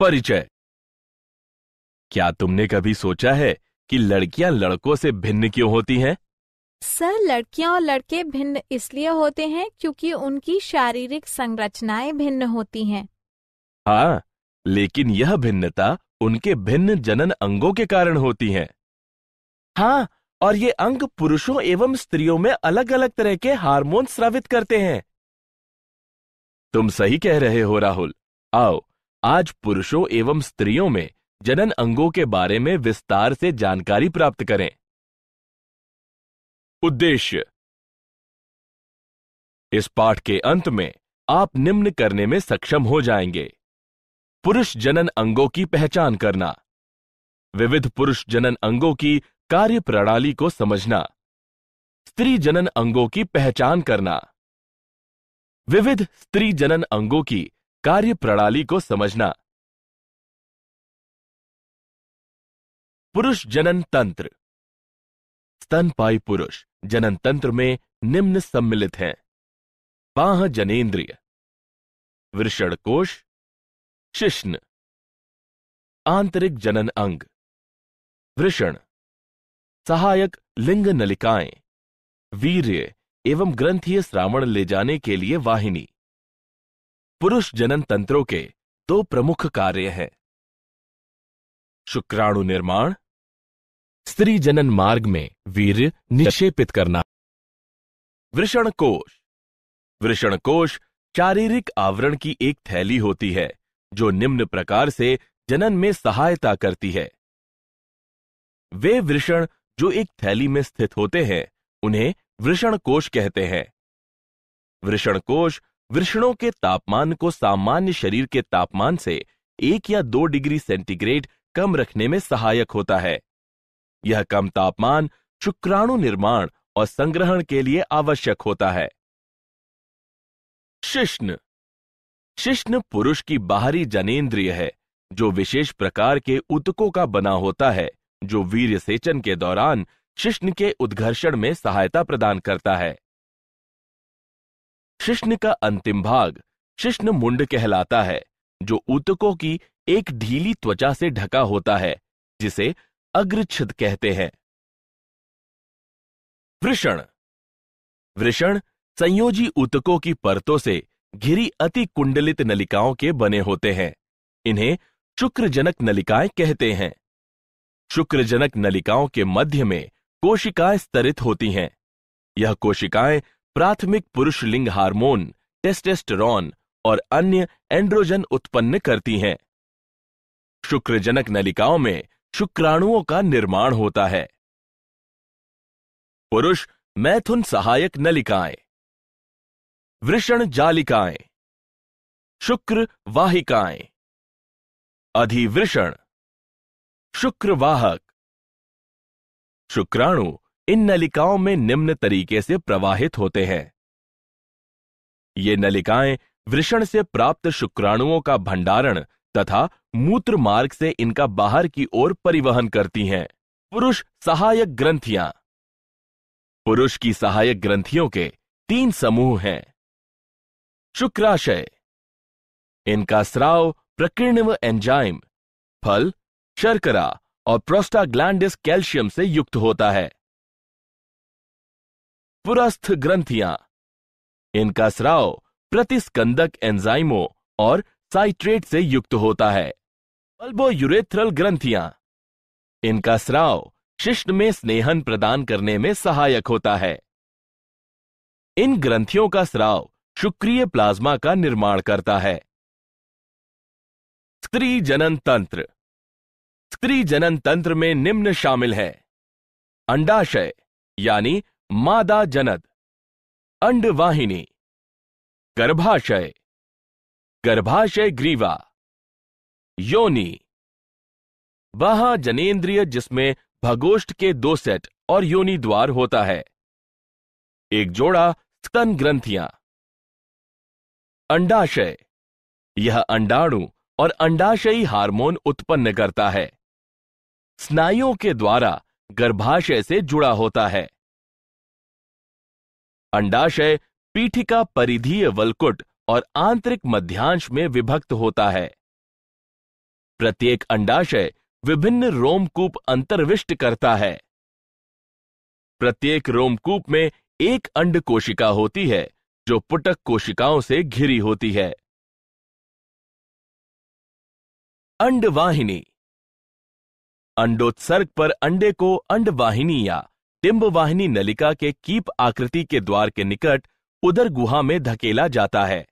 परिचय क्या तुमने कभी सोचा है कि लड़कियां लड़कों से भिन्न क्यों होती हैं? सर लड़कियां और लड़के भिन्न इसलिए होते हैं क्योंकि उनकी शारीरिक संरचनाएं भिन्न होती हैं। हाँ लेकिन यह भिन्नता उनके भिन्न जनन अंगों के कारण होती है हाँ और ये अंग पुरुषों एवं स्त्रियों में अलग अलग तरह के हार्मोन स्रावित करते हैं तुम सही कह रहे हो राहुल आओ आज पुरुषों एवं स्त्रियों में जनन अंगों के बारे में विस्तार से जानकारी प्राप्त करें उद्देश्य इस पाठ के अंत में आप निम्न करने में सक्षम हो जाएंगे पुरुष जनन अंगों की पहचान करना विविध पुरुष जनन अंगों की कार्य प्रणाली को समझना स्त्री जनन अंगों की पहचान करना विविध स्त्री जनन अंगों की कार्य प्रणाली को समझना पुरुष जनन तंत्र स्तनपाई पुरुष जनन तंत्र में निम्न सम्मिलित हैं बाह जनेन्द्रिय वृषण कोश शिश्न आंतरिक जनन अंग वृषण सहायक लिंग नलिकाएं वीर्य एवं ग्रंथीय श्रावण ले जाने के लिए वाहिनी पुरुष जनन तंत्रों के दो प्रमुख कार्य हैं शुक्राणु निर्माण स्त्री जनन मार्ग में वीर्य निक्षेपित करना वृषण कोश वृषण कोश शारीरिक आवरण की एक थैली होती है जो निम्न प्रकार से जनन में सहायता करती है वे वृषण जो एक थैली में स्थित होते हैं उन्हें वृषण कोश कहते हैं वृषण कोश वृषणों के तापमान को सामान्य शरीर के तापमान से एक या दो डिग्री सेंटीग्रेड कम रखने में सहायक होता है यह कम तापमान शुक्राणु निर्माण और संग्रहण के लिए आवश्यक होता है शिश्न शिश्न पुरुष की बाहरी जनेन्द्रिय है जो विशेष प्रकार के उतकों का बना होता है जो वीर्य सेचन के दौरान शिश्न के उद्घर्षण में सहायता प्रदान करता है शिश्न का अंतिम भाग शिश्न मुंड कहलाता है जो ऊतकों की एक ढीली त्वचा से ढका होता है जिसे अग्रछिद कहते हैं वृषण वृषण संयोजी ऊतकों की परतों से घिरी अति कुंडलित नलिकाओं के बने होते हैं इन्हें शुक्रजनक नलिकाएं कहते हैं शुक्रजनक नलिकाओं के मध्य में कोशिकाएं स्तरित होती हैं यह कोशिकाएं प्राथमिक पुरुष लिंग हार्मोन टेस्टेस्टेरॉन और अन्य एंड्रोजन उत्पन्न करती हैं शुक्रजनक नलिकाओं में शुक्राणुओं का निर्माण होता है पुरुष मैथुन सहायक नलिकाएं वृषण जालिकाएं शुक्र वाहिकाएं अधिवृषण शुक्रवाहक शुक्राणु इन नलिकाओं में निम्न तरीके से प्रवाहित होते हैं ये नलिकाएं वृषण से प्राप्त शुक्राणुओं का भंडारण तथा मूत्र मार्ग से इनका बाहर की ओर परिवहन करती हैं पुरुष सहायक ग्रंथियां पुरुष की सहायक ग्रंथियों के तीन समूह हैं शुक्राशय इनका स्राव प्रकीर्णव एंजाइम फल शर्करा और प्रोस्टाग्लैंडिस कैल्शियम से युक्त होता है पुरस्थ ग्रंथियां इनका स्राव प्रतिस्कंदक एंजाइमों और साइट्रेट से युक्त होता है यूरेथ्रल ग्रंथियां इनका स्राव शिष्ट में स्नेहन प्रदान करने में सहायक होता है इन ग्रंथियों का स्राव शुक्रिय प्लाज्मा का निर्माण करता है स्त्री जनन तंत्र स्त्री जनन तंत्र में निम्न शामिल है अंडाशय यानी मादा जनद अंडवाहिनी गर्भाशय गर्भाशय ग्रीवा योनि वह जनेन्द्रिय जिसमें भगोष्ठ के दो सेट और योनि द्वार होता है एक जोड़ा स्तन ग्रंथियां अंडाशय यह अंडाणु और अंडाशयी हार्मोन उत्पन्न करता है स्नायुओं के द्वारा गर्भाशय से जुड़ा होता है अंडाशय पीठिका परिधीय वलकुट और आंतरिक मध्यांश में विभक्त होता है प्रत्येक अंडाशय विभिन्न रोमकूप अंतर्विष्ट करता है प्रत्येक रोमकूप में एक अंड कोशिका होती है जो पुटक कोशिकाओं से घिरी होती है अंडवाहिनी अंडोत्सर्ग पर अंडे को अंडवाहिनी या वाहिनी नलिका के कीप आकृति के द्वार के निकट उदर गुहा में धकेला जाता है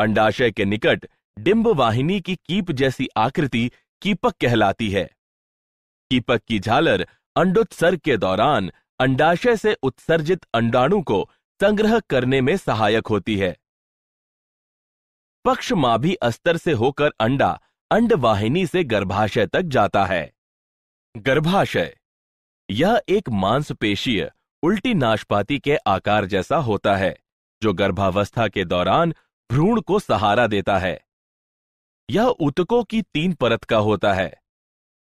अंडाशय के निकट डिम्बवाहिनी की कीप जैसी आकृति कीपक कहलाती है कीपक की झालर अंडोत्सर्ग के दौरान अंडाशय से उत्सर्जित अंडाणु को संग्रह करने में सहायक होती है पक्षमाभी अस्तर से होकर अंडा अंडवाहिनी से गर्भाशय तक जाता है गर्भाशय यह एक मांसपेशीय उल्टी नाशपाती के आकार जैसा होता है जो गर्भावस्था के दौरान भ्रूण को सहारा देता है यह उतकों की तीन परत का होता है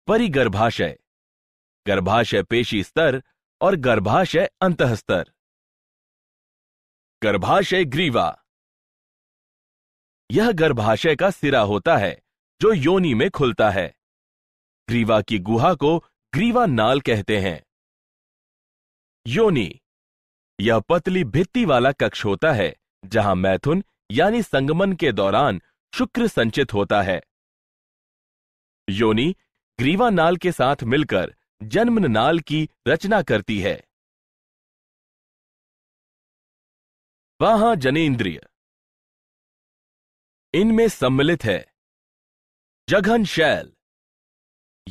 परिगर्भाशय गर्भाशय पेशी स्तर और गर्भाशय अंत स्तर गर्भाशय ग्रीवा यह गर्भाशय का सिरा होता है जो योनि में खुलता है ग्रीवा की गुहा को ग्रीवा नाल कहते हैं योनि यह पतली भित्ति वाला कक्ष होता है जहां मैथुन यानी संगमन के दौरान शुक्र संचित होता है योनि ग्रीवा नाल के साथ मिलकर जन्म नाल की रचना करती है वहां जनेन्द्रिय इनमें सम्मिलित है जघन शैल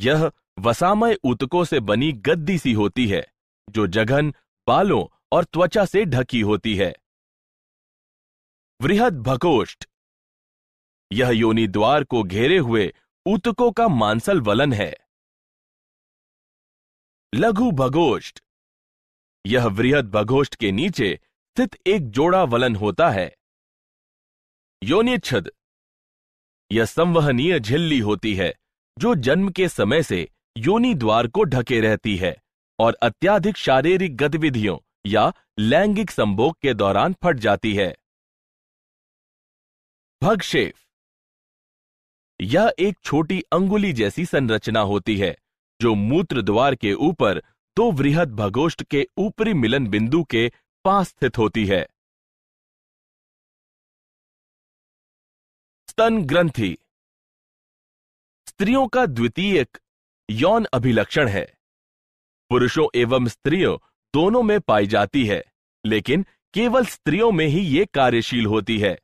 यह वसामय ऊतकों से बनी गद्दी सी होती है जो जघन बालों और त्वचा से ढकी होती है वृहद भकोष्ठ यह योनि द्वार को घेरे हुए ऊतकों का मांसल वलन है लघु भगोष्ठ यह वृहद भगोष्ठ के नीचे स्थित एक जोड़ा वलन होता है योनिच्छद यह संवहनीय झिल्ली होती है जो जन्म के समय से योनि द्वार को ढके रहती है और अत्याधिक शारीरिक गतिविधियों या लैंगिक संभोग के दौरान फट जाती है भगशेफ यह एक छोटी अंगुली जैसी संरचना होती है जो मूत्र द्वार के ऊपर दो वृहद भगोष्ठ के ऊपरी मिलन बिंदु के पास स्थित होती है स्तन ग्रंथि स्त्रियों का द्वितीयक यौन अभिलक्षण है पुरुषों एवं स्त्रियों दोनों में पाई जाती है लेकिन केवल स्त्रियों में ही ये कार्यशील होती है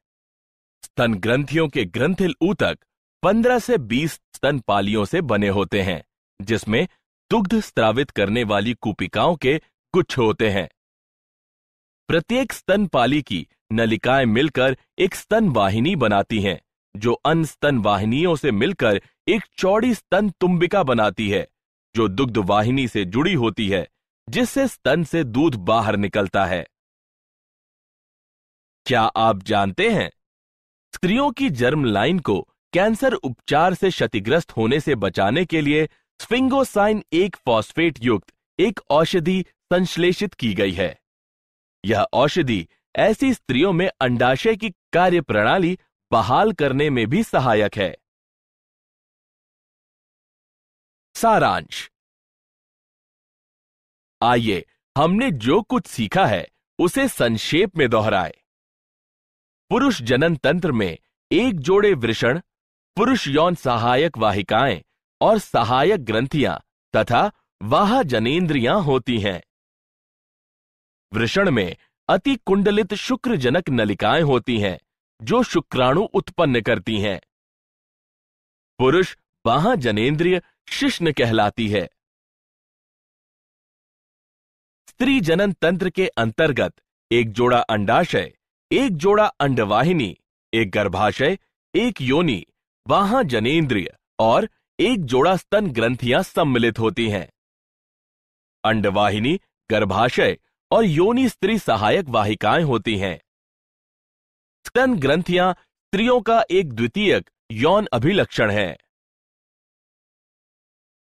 स्तन ग्रंथियों के ग्रंथिल ऊतक 15 से 20 स्तन पालियों से बने होते हैं जिसमें दुग्ध स्त्रावित करने वाली कुपिकाओं के गुच्छ होते हैं प्रत्येक स्तन पाली की नलिकाएं मिलकर एक स्तन वाहिनी बनाती हैं जो अन्य स्तन वाहिनियों से मिलकर एक चौड़ी स्तन तुम्बिका बनाती है जो दुग्ध वाहिनी से जुड़ी होती है जिससे स्तन से दूध बाहर निकलता है क्या आप जानते हैं स्त्रियों की जर्म लाइन को कैंसर उपचार से क्षतिग्रस्त होने से बचाने के लिए स्फिंगोसाइन एक फॉस्फेट युक्त एक औषधि संश्लेषित की गई है यह औषधि ऐसी स्त्रियों में अंडाशय की कार्य प्रणाली बहाल करने में भी सहायक है सारांश आइए हमने जो कुछ सीखा है उसे संक्षेप में दोहराए पुरुष जनन तंत्र में एक जोड़े वृषण पुरुष यौन सहायक वाहिकाएं और सहायक ग्रंथियां तथा वाह जनेन्द्रियां होती हैं वृषण में अति कुंडलित शुक्रजनक नलिकाएं होती हैं जो शुक्राणु उत्पन्न करती हैं पुरुष वाह जनेन्द्रिय शिश्न कहलाती है स्त्री जनन तंत्र के अंतर्गत एक जोड़ा अंडाशय एक जोड़ा अंडवाहिनी एक गर्भाशय एक योनि वहां जनेन्द्रिय और एक जोड़ा स्तन ग्रंथियां सम्मिलित होती हैं अंडवाहिनी गर्भाशय और योनि स्त्री सहायक वाहिकाएं होती हैं स्तन ग्रंथियां स्त्रियों का एक द्वितीयक यौन अभिलक्षण है